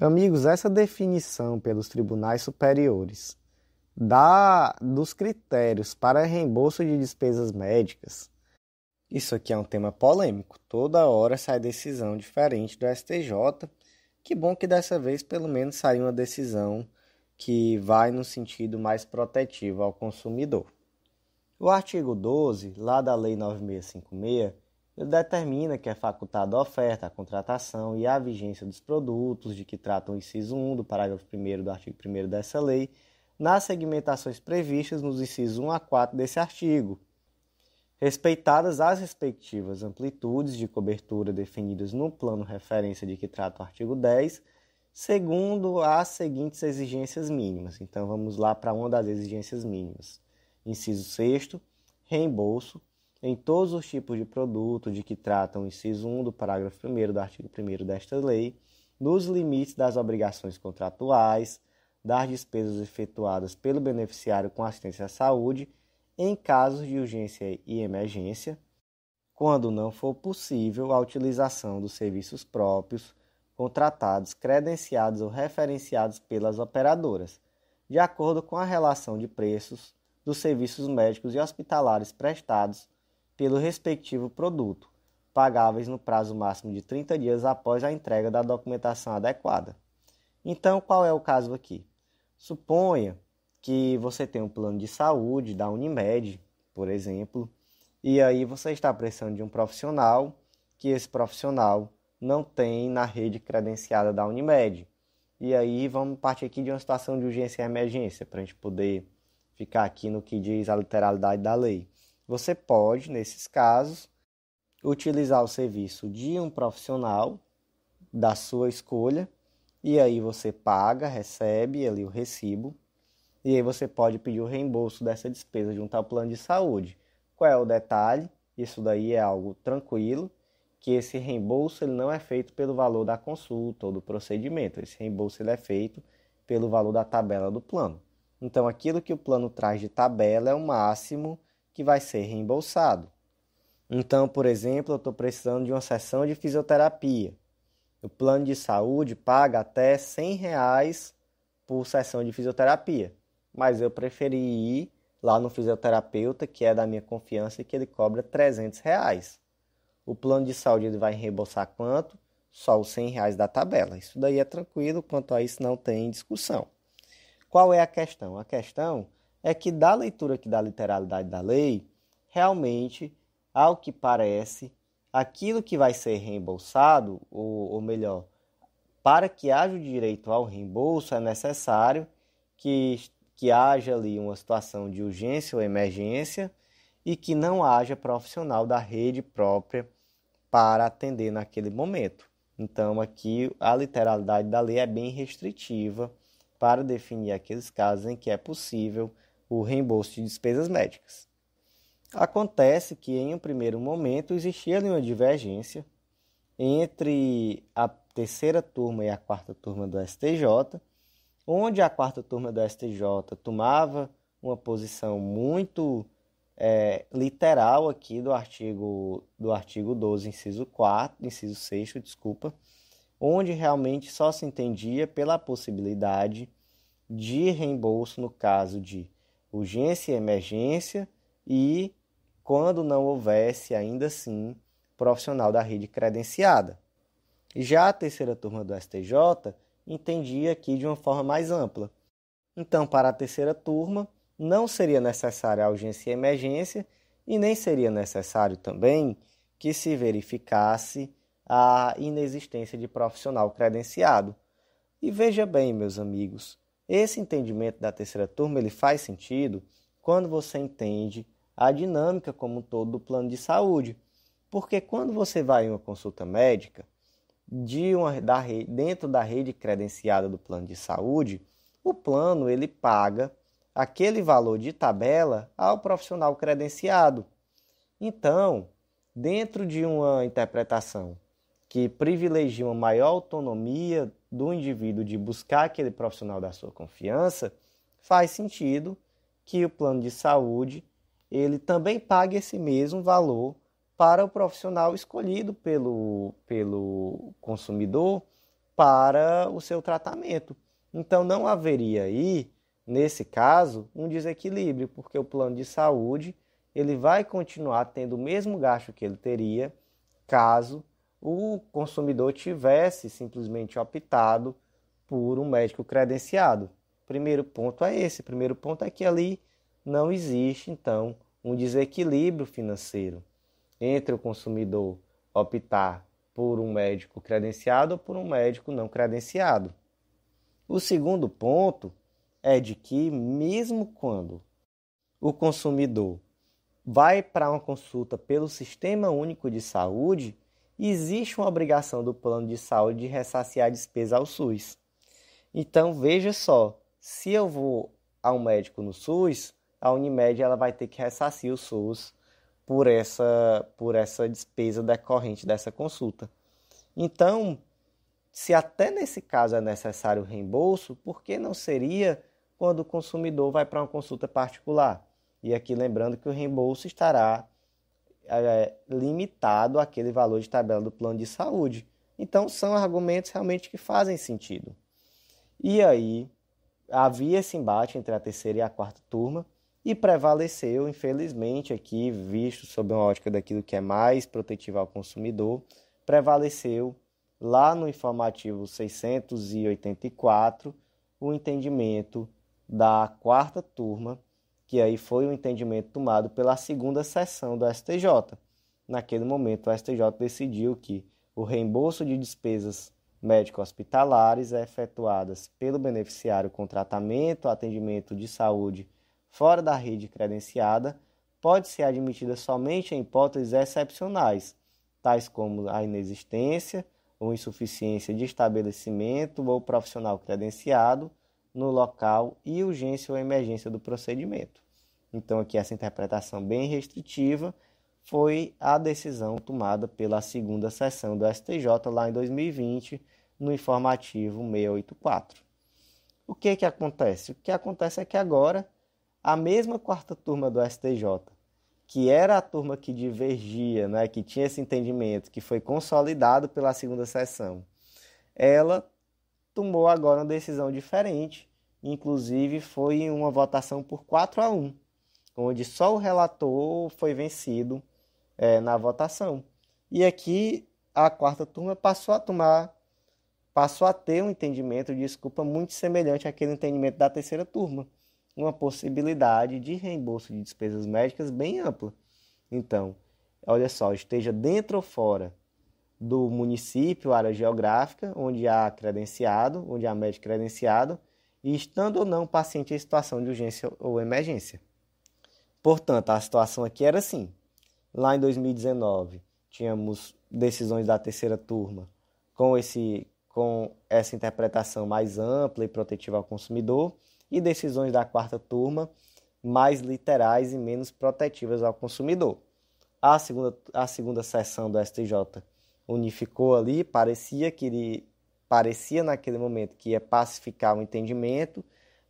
Amigos, essa definição pelos tribunais superiores da, dos critérios para reembolso de despesas médicas. Isso aqui é um tema polêmico. Toda hora sai decisão diferente do STJ. Que bom que dessa vez pelo menos saiu uma decisão que vai no sentido mais protetivo ao consumidor. O artigo 12, lá da Lei 9656, ele determina que é facultada a oferta, a contratação e a vigência dos produtos de que tratam o inciso 1 do parágrafo 1 do artigo 1 dessa lei, nas segmentações previstas nos incisos 1 a 4 desse artigo, respeitadas as respectivas amplitudes de cobertura definidas no plano referência de que trata o artigo 10, segundo as seguintes exigências mínimas. Então vamos lá para uma das exigências mínimas. Inciso 6 reembolso em todos os tipos de produto de que tratam o inciso 1 do parágrafo 1 do artigo 1 desta lei, nos limites das obrigações contratuais, das despesas efetuadas pelo beneficiário com assistência à saúde em casos de urgência e emergência, quando não for possível a utilização dos serviços próprios contratados, credenciados ou referenciados pelas operadoras, de acordo com a relação de preços dos serviços médicos e hospitalares prestados pelo respectivo produto, pagáveis no prazo máximo de 30 dias após a entrega da documentação adequada. Então, qual é o caso aqui? Suponha que você tem um plano de saúde da Unimed, por exemplo, e aí você está precisando de um profissional que esse profissional não tem na rede credenciada da Unimed. E aí vamos partir aqui de uma situação de urgência e emergência, para a gente poder ficar aqui no que diz a literalidade da lei. Você pode, nesses casos, utilizar o serviço de um profissional da sua escolha e aí você paga, recebe ali o recibo. E aí você pode pedir o reembolso dessa despesa junto ao plano de saúde. Qual é o detalhe? Isso daí é algo tranquilo, que esse reembolso ele não é feito pelo valor da consulta ou do procedimento. Esse reembolso ele é feito pelo valor da tabela do plano. Então, aquilo que o plano traz de tabela é o máximo que vai ser reembolsado. Então, por exemplo, eu estou precisando de uma sessão de fisioterapia. O plano de saúde paga até R$ reais por sessão de fisioterapia, mas eu preferi ir lá no fisioterapeuta, que é da minha confiança, que ele cobra 300 reais. O plano de saúde ele vai reembolsar quanto? Só os 100 reais da tabela. Isso daí é tranquilo, quanto a isso não tem discussão. Qual é a questão? A questão é que da leitura aqui da literalidade da lei, realmente, ao que parece, aquilo que vai ser reembolsado, ou, ou melhor, para que haja o direito ao reembolso, é necessário que, que haja ali uma situação de urgência ou emergência e que não haja profissional da rede própria para atender naquele momento. Então, aqui a literalidade da lei é bem restritiva para definir aqueles casos em que é possível o reembolso de despesas médicas. Acontece que em um primeiro momento existia uma divergência entre a terceira turma e a quarta turma do STJ, onde a quarta turma do STJ tomava uma posição muito é, literal aqui do artigo do artigo 12, inciso 4, inciso 6, desculpa, onde realmente só se entendia pela possibilidade de reembolso no caso de urgência e emergência e quando não houvesse, ainda assim, profissional da rede credenciada. Já a terceira turma do STJ entendia aqui de uma forma mais ampla. Então, para a terceira turma, não seria necessária a urgência e emergência e nem seria necessário também que se verificasse a inexistência de profissional credenciado. E veja bem, meus amigos, esse entendimento da terceira turma ele faz sentido quando você entende a dinâmica como um todo do plano de saúde. Porque quando você vai em uma consulta médica, de uma, da, dentro da rede credenciada do plano de saúde, o plano ele paga aquele valor de tabela ao profissional credenciado. Então, dentro de uma interpretação que privilegia uma maior autonomia do indivíduo de buscar aquele profissional da sua confiança, faz sentido que o plano de saúde ele também pague esse mesmo valor para o profissional escolhido pelo, pelo consumidor para o seu tratamento. Então, não haveria aí, nesse caso, um desequilíbrio, porque o plano de saúde ele vai continuar tendo o mesmo gasto que ele teria caso o consumidor tivesse simplesmente optado por um médico credenciado. Primeiro ponto é esse. Primeiro ponto é que ali não existe, então, um desequilíbrio financeiro entre o consumidor optar por um médico credenciado ou por um médico não credenciado. O segundo ponto é de que, mesmo quando o consumidor vai para uma consulta pelo Sistema Único de Saúde, existe uma obrigação do plano de saúde de ressaciar a despesa ao SUS. Então, veja só, se eu vou ao médico no SUS, a Unimed ela vai ter que ressarcir o SUS por essa, por essa despesa decorrente dessa consulta. Então, se até nesse caso é necessário reembolso, por que não seria quando o consumidor vai para uma consulta particular? E aqui lembrando que o reembolso estará é, é, limitado àquele valor de tabela do plano de saúde. Então, são argumentos realmente que fazem sentido. E aí, havia esse embate entre a terceira e a quarta turma, e prevaleceu, infelizmente, aqui, visto sob uma ótica daquilo que é mais protetivo ao consumidor, prevaleceu lá no informativo 684 o entendimento da quarta turma, que aí foi o um entendimento tomado pela segunda sessão do STJ. Naquele momento, o STJ decidiu que o reembolso de despesas médico-hospitalares é efetuadas pelo beneficiário com tratamento, atendimento de saúde fora da rede credenciada pode ser admitida somente em hipóteses excepcionais, tais como a inexistência ou insuficiência de estabelecimento ou profissional credenciado no local e urgência ou emergência do procedimento. Então, aqui essa interpretação bem restritiva foi a decisão tomada pela segunda sessão do STJ lá em 2020, no informativo 684. O que é que acontece? O que acontece é que agora a mesma quarta turma do STJ, que era a turma que divergia, né, que tinha esse entendimento, que foi consolidado pela segunda sessão, ela tomou agora uma decisão diferente, inclusive foi uma votação por 4 a 1, onde só o relator foi vencido é, na votação. E aqui a quarta turma passou a tomar, passou a ter um entendimento de desculpa muito semelhante àquele entendimento da terceira turma uma possibilidade de reembolso de despesas médicas bem ampla. Então, olha só, esteja dentro ou fora do município, área geográfica, onde há credenciado, onde há médico credenciado, e estando ou não paciente em situação de urgência ou emergência. Portanto, a situação aqui era assim. Lá em 2019, tínhamos decisões da terceira turma com, esse, com essa interpretação mais ampla e protetiva ao consumidor e decisões da quarta turma mais literais e menos protetivas ao consumidor. A segunda, a segunda sessão do STJ unificou ali, parecia que ele, parecia naquele momento que ia pacificar o entendimento,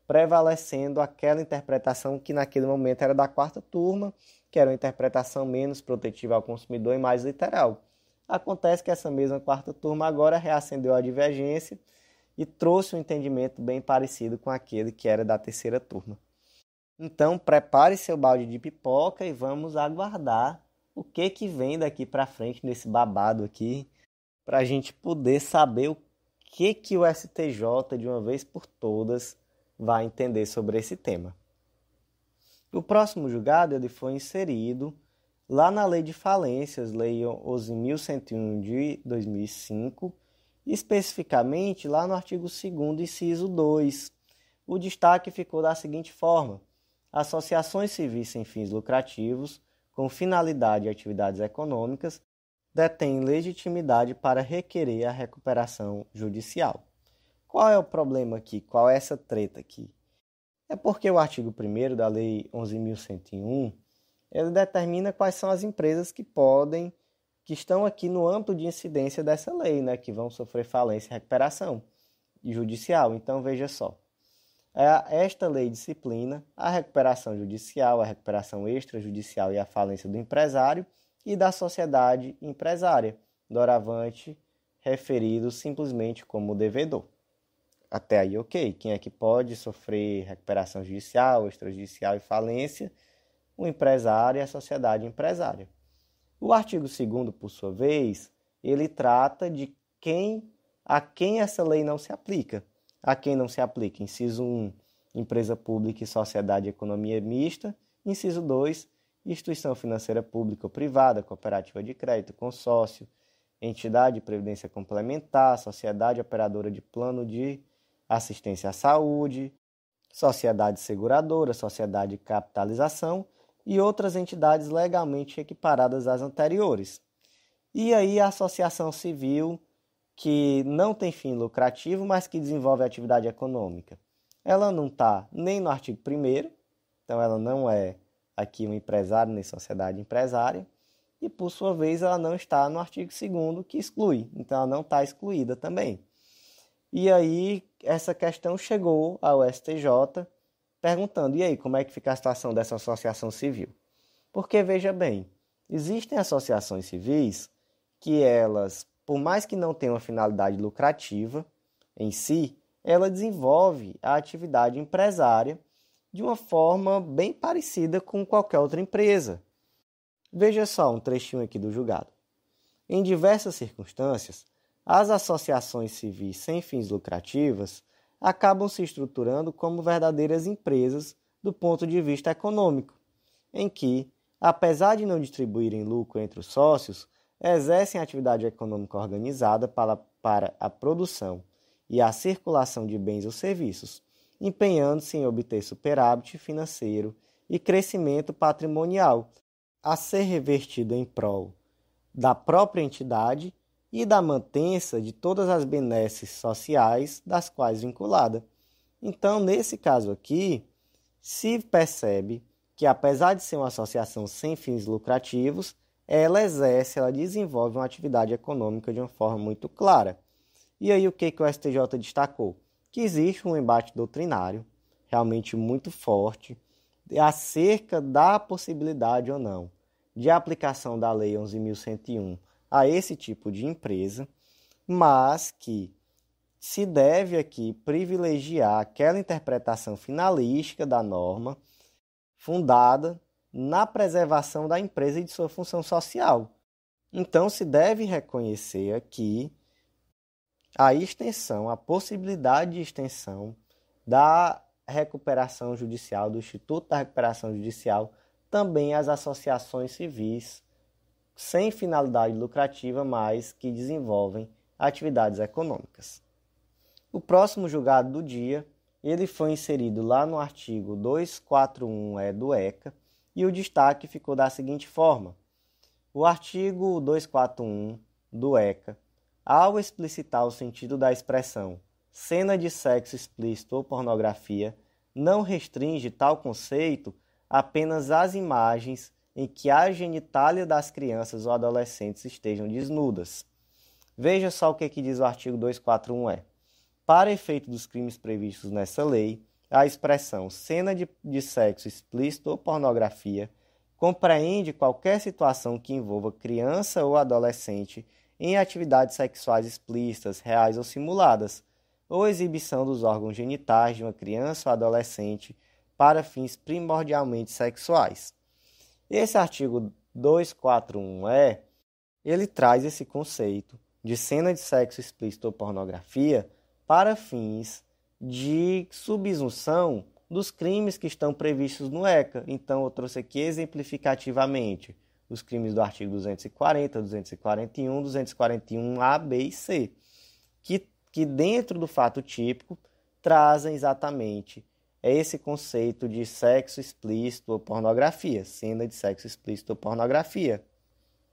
prevalecendo aquela interpretação que naquele momento era da quarta turma, que era uma interpretação menos protetiva ao consumidor e mais literal. Acontece que essa mesma quarta turma agora reacendeu a divergência e trouxe um entendimento bem parecido com aquele que era da terceira turma. Então, prepare seu balde de pipoca e vamos aguardar o que que vem daqui para frente nesse babado aqui, para a gente poder saber o que que o STJ de uma vez por todas vai entender sobre esse tema. O próximo julgado ele foi inserido lá na Lei de Falências, Lei 11.101 de 2005, especificamente lá no artigo 2, inciso 2. O destaque ficou da seguinte forma: associações civis sem fins lucrativos, com finalidade e atividades econômicas, detêm legitimidade para requerer a recuperação judicial. Qual é o problema aqui? Qual é essa treta aqui? É porque o artigo 1 da Lei 11.101 ele determina quais são as empresas que podem que estão aqui no âmbito de incidência dessa lei, né, que vão sofrer falência e recuperação judicial. Então, veja só. É, esta lei disciplina a recuperação judicial, a recuperação extrajudicial e a falência do empresário e da sociedade empresária, doravante referido simplesmente como devedor. Até aí, ok. Quem é que pode sofrer recuperação judicial, extrajudicial e falência? O empresário e a sociedade empresária. O artigo 2 por sua vez, ele trata de quem a quem essa lei não se aplica. A quem não se aplica, inciso 1, empresa pública e sociedade economia mista, inciso 2, instituição financeira pública ou privada, cooperativa de crédito, consórcio, entidade de previdência complementar, sociedade operadora de plano de assistência à saúde, sociedade seguradora, sociedade de capitalização e outras entidades legalmente equiparadas às anteriores. E aí a associação civil, que não tem fim lucrativo, mas que desenvolve atividade econômica. Ela não está nem no artigo 1 então ela não é aqui um empresário nem sociedade empresária, e por sua vez ela não está no artigo 2 que exclui, então ela não está excluída também. E aí essa questão chegou ao STJ perguntando: e aí, como é que fica a situação dessa associação civil? Porque veja bem, existem associações civis que elas, por mais que não tenham uma finalidade lucrativa em si, ela desenvolve a atividade empresária de uma forma bem parecida com qualquer outra empresa. Veja só um trechinho aqui do julgado. Em diversas circunstâncias, as associações civis sem fins lucrativas acabam se estruturando como verdadeiras empresas do ponto de vista econômico, em que, apesar de não distribuírem lucro entre os sócios, exercem atividade econômica organizada para, para a produção e a circulação de bens ou serviços, empenhando-se em obter superávit financeiro e crescimento patrimonial a ser revertido em prol da própria entidade e da mantença de todas as benesses sociais das quais vinculada. Então, nesse caso aqui, se percebe que, apesar de ser uma associação sem fins lucrativos, ela exerce, ela desenvolve uma atividade econômica de uma forma muito clara. E aí, o que, que o STJ destacou? Que existe um embate doutrinário, realmente muito forte, acerca da possibilidade ou não de aplicação da Lei 11.101 a esse tipo de empresa, mas que se deve aqui privilegiar aquela interpretação finalística da norma fundada na preservação da empresa e de sua função social. Então, se deve reconhecer aqui a extensão, a possibilidade de extensão da recuperação judicial, do Instituto da Recuperação Judicial, também às associações civis sem finalidade lucrativa, mas que desenvolvem atividades econômicas. O próximo julgado do dia, ele foi inserido lá no artigo 241E é, do ECA e o destaque ficou da seguinte forma: o artigo 241 do ECA, ao explicitar o sentido da expressão cena de sexo explícito ou pornografia, não restringe tal conceito apenas às imagens em que a genitália das crianças ou adolescentes estejam desnudas. Veja só o que, é que diz o artigo 241-E. É. Para efeito dos crimes previstos nessa lei, a expressão cena de, de sexo explícito ou pornografia compreende qualquer situação que envolva criança ou adolescente em atividades sexuais explícitas, reais ou simuladas, ou exibição dos órgãos genitais de uma criança ou adolescente para fins primordialmente sexuais esse artigo 241E, é, ele traz esse conceito de cena de sexo explícito ou pornografia para fins de subsunção dos crimes que estão previstos no ECA. Então, eu trouxe aqui exemplificativamente os crimes do artigo 240, 241, 241A, B e C, que, que dentro do fato típico trazem exatamente é esse conceito de sexo explícito ou pornografia, cena de sexo explícito ou pornografia.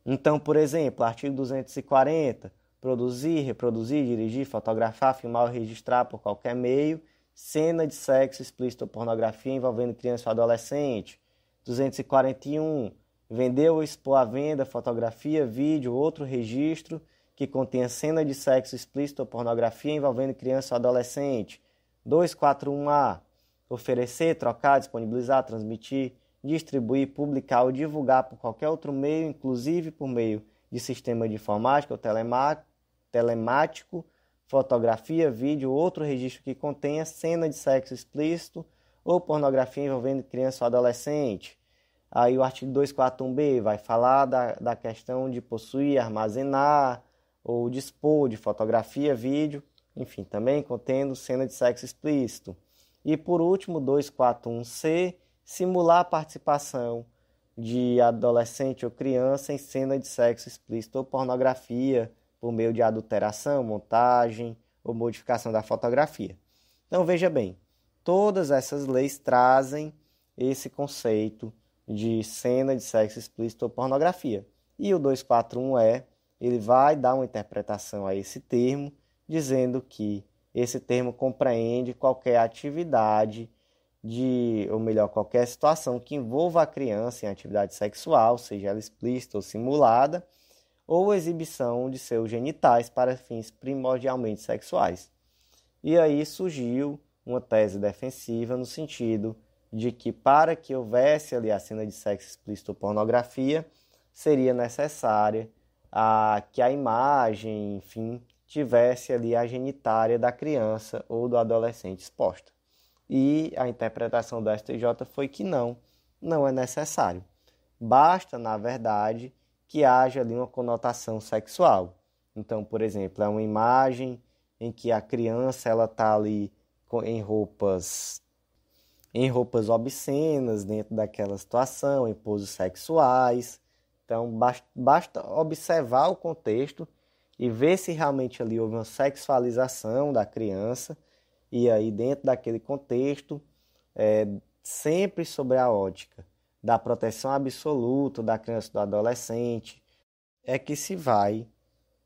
Então, por exemplo, artigo 240, produzir, reproduzir, dirigir, fotografar, filmar ou registrar por qualquer meio cena de sexo explícito ou pornografia envolvendo criança ou adolescente. 241, vender ou expor à venda fotografia, vídeo ou outro registro que contenha cena de sexo explícito ou pornografia envolvendo criança ou adolescente. 241A, oferecer, trocar, disponibilizar, transmitir, distribuir, publicar ou divulgar por qualquer outro meio, inclusive por meio de sistema de informática ou telemático, fotografia, vídeo ou outro registro que contenha cena de sexo explícito ou pornografia envolvendo criança ou adolescente. Aí o artigo 241b vai falar da, da questão de possuir, armazenar ou dispor de fotografia, vídeo, enfim, também contendo cena de sexo explícito. E por último, 241C, simular a participação de adolescente ou criança em cena de sexo explícito ou pornografia por meio de adulteração, montagem ou modificação da fotografia. Então veja bem, todas essas leis trazem esse conceito de cena de sexo explícito ou pornografia. E o 241E, ele vai dar uma interpretação a esse termo, dizendo que esse termo compreende qualquer atividade de, ou melhor, qualquer situação que envolva a criança em atividade sexual, seja ela explícita ou simulada, ou exibição de seus genitais para fins primordialmente sexuais. E aí surgiu uma tese defensiva no sentido de que para que houvesse ali a cena de sexo explícito ou pornografia, seria necessária a que a imagem, enfim, tivesse ali a genitária da criança ou do adolescente exposta. E a interpretação do STJ foi que não, não é necessário. Basta, na verdade, que haja ali uma conotação sexual. Então, por exemplo, é uma imagem em que a criança ela está ali em roupas em roupas obscenas dentro daquela situação, em poses sexuais. Então, basta observar o contexto e ver se realmente ali houve uma sexualização da criança e aí dentro daquele contexto é, sempre sobre a ótica da proteção absoluta da criança e do adolescente é que se vai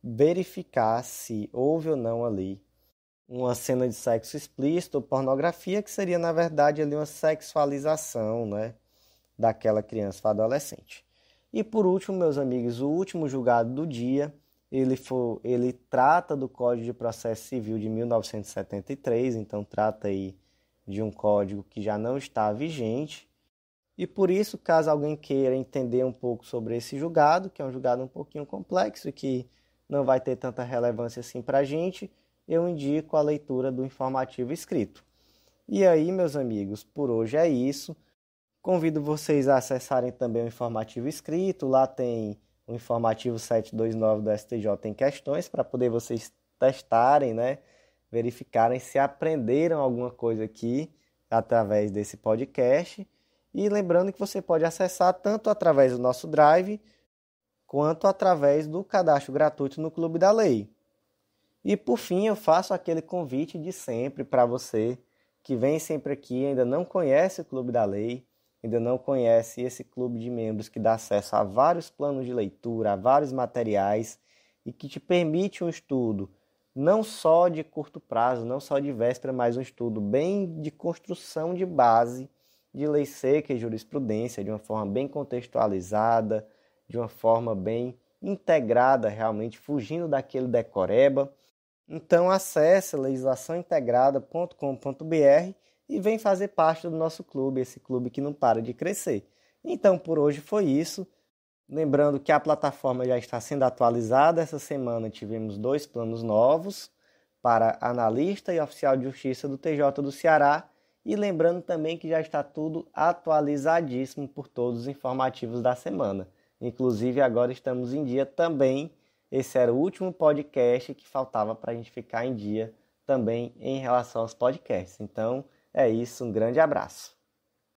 verificar se houve ou não ali uma cena de sexo explícito ou pornografia que seria na verdade ali uma sexualização, né, daquela criança ou adolescente. E por último, meus amigos, o último julgado do dia ele, for, ele trata do Código de Processo Civil de 1973, então trata aí de um código que já não está vigente. E por isso, caso alguém queira entender um pouco sobre esse julgado, que é um julgado um pouquinho complexo, e que não vai ter tanta relevância assim para a gente, eu indico a leitura do informativo escrito. E aí, meus amigos, por hoje é isso. Convido vocês a acessarem também o informativo escrito, lá tem o informativo 729 do STJ tem questões para poder vocês testarem, né? Verificarem se aprenderam alguma coisa aqui através desse podcast. E lembrando que você pode acessar tanto através do nosso Drive quanto através do cadastro gratuito no Clube da Lei. E por fim, eu faço aquele convite de sempre para você que vem sempre aqui e ainda não conhece o Clube da Lei ainda não conhece esse clube de membros que dá acesso a vários planos de leitura, a vários materiais e que te permite um estudo não só de curto prazo, não só de véspera, mas um estudo bem de construção de base de lei seca e jurisprudência, de uma forma bem contextualizada, de uma forma bem integrada, realmente fugindo daquele decoreba. Então acesse legislaçãointegrada.com.br e vem fazer parte do nosso clube, esse clube que não para de crescer. Então, por hoje foi isso. Lembrando que a plataforma já está sendo atualizada. Essa semana tivemos dois planos novos para analista e oficial de justiça do TJ do Ceará. E lembrando também que já está tudo atualizadíssimo por todos os informativos da semana. Inclusive, agora estamos em dia também. Esse era o último podcast que faltava para a gente ficar em dia também em relação aos podcasts. Então, é isso, um grande abraço.